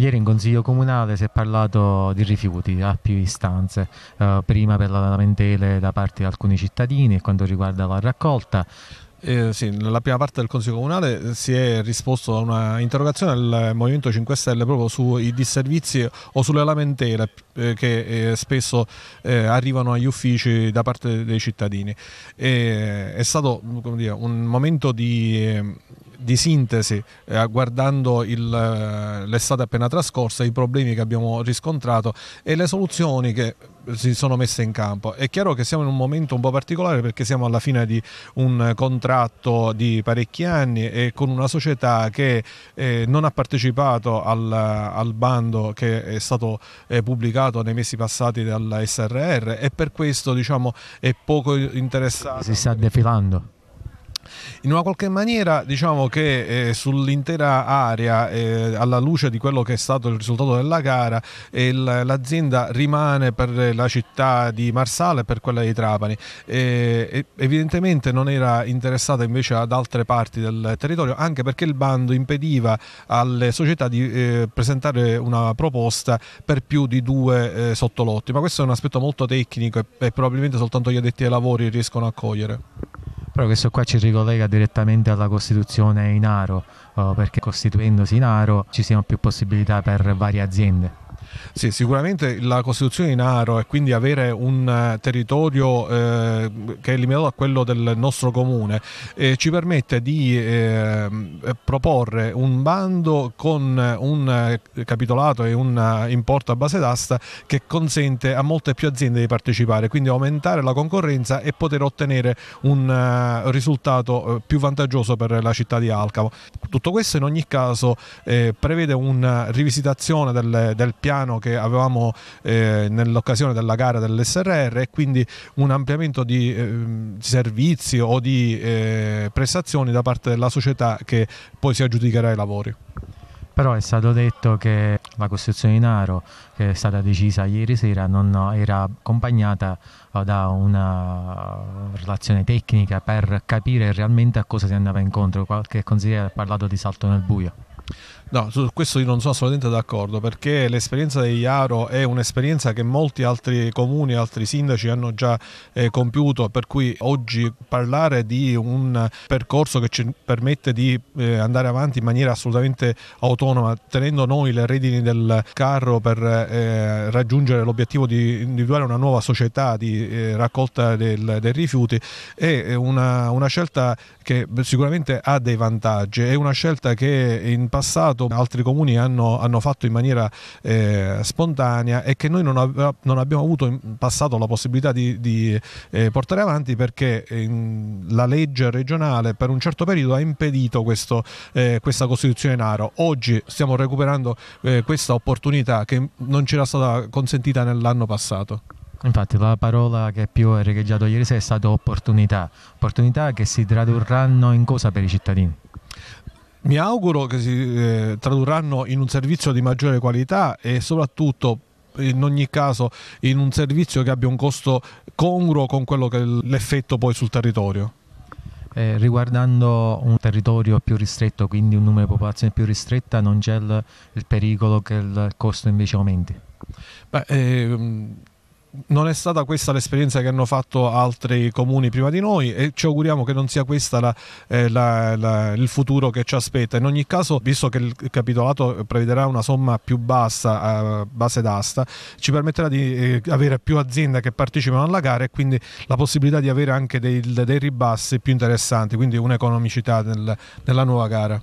Ieri in consiglio comunale si è parlato di rifiuti a più istanze, eh, prima per la lamentele da parte di alcuni cittadini e quanto riguarda la raccolta. Eh, sì, nella prima parte del Consiglio Comunale eh, si è risposto a una interrogazione del Movimento 5 Stelle proprio sui disservizi o sulle lamentele eh, che eh, spesso eh, arrivano agli uffici da parte dei cittadini. Eh, è stato dire, un momento di di sintesi, eh, guardando il, eh, l'estate appena trascorsa, i problemi che abbiamo riscontrato e le soluzioni che si sono messe in campo. È chiaro che siamo in un momento un po' particolare perché siamo alla fine di un contratto di parecchi anni e con una società che eh, non ha partecipato al, al, bando che è stato eh, pubblicato nei mesi passati dalla SRR e per questo diciamo, è poco interessata. Si sta defilando in una qualche maniera diciamo che eh, sull'intera area, eh, alla luce di quello che è stato il risultato della gara, eh, il, l'azienda rimane per la città di Marsala e per quella di Trapani. Eh, evidentemente non era interessata invece ad altre parti del territorio, anche perché il bando impediva alle società di eh, presentare una proposta per più di due eh, sottolotti, ma questo è un aspetto molto tecnico e, e probabilmente soltanto gli addetti ai lavori riescono a cogliere però questo qua ci ricollega direttamente alla Costituzione in aro, oh, perché costituendosi in aro ci siano più possibilità per varie aziende. Sì, sicuramente la costituzione di Naro e quindi avere un eh, territorio eh, che è limitato a quello del nostro comune eh, ci permette di eh, proporre un bando con un eh, capitolato e un eh, importo a base d'asta che consente a molte più aziende di partecipare, quindi aumentare la concorrenza e poter ottenere un risultato più vantaggioso per la città di Alcamo. Tutto questo in ogni caso prevede una rivisitazione del, del piano italiano che avevamo eh, nell'occasione della gara dell'SRR e quindi un ampliamento di eh, servizi o di eh, prestazioni da parte della società che poi si aggiudicherà i lavori. Però è stato detto che la costruzione di Naro, che è stata decisa ieri sera, non era accompagnata eh, da una relazione tecnica per capire realmente a cosa si andava incontro. Qualche consigliere ha parlato di salto nel buio. No, su questo io non sono assolutamente d'accordo perché l'esperienza di Iaro è un'esperienza che molti altri comuni, altri sindaci hanno già eh, compiuto, per cui oggi parlare di un percorso che ci permette di eh, andare avanti in maniera assolutamente autonoma, tenendo noi le redini del carro per eh, raggiungere l'obiettivo di individuare una nuova società di eh, raccolta del, dei rifiuti, è una, una, scelta che sicuramente ha dei vantaggi, è una scelta che in passato passato altri comuni hanno, hanno fatto in maniera eh, spontanea e che noi non, av- non, abbiamo avuto in passato la possibilità di, di eh, portare avanti perché in, la legge regionale per un certo periodo ha impedito questo, eh, questa costituzione in aro. Oggi stiamo recuperando eh, questa opportunità che non c'era stata consentita nell'anno passato. Infatti la parola che più ha riecheggiato ieri sera è stata opportunità, opportunità che si tradurranno in cosa per i cittadini? Mi auguro che si eh, tradurranno in un servizio di maggiore qualità e soprattutto in ogni caso in un servizio che abbia un costo congruo con quello che è l'effetto poi sul territorio. Eh, riguardando un territorio più ristretto, quindi un numero di popolazione più ristretta, non c'è il, il pericolo che il costo invece aumenti? Beh, ehm non è stata questa l'esperienza che hanno fatto altri comuni prima di noi e ci auguriamo che non sia questo eh, il futuro che ci aspetta. In ogni caso, visto che il capitolato prevederà una somma più bassa a eh, base d'asta, ci permetterà di eh, avere più aziende che partecipano alla gara e quindi la possibilità di avere anche dei, dei ribassi più interessanti, quindi un'economicità nel, nella nuova gara.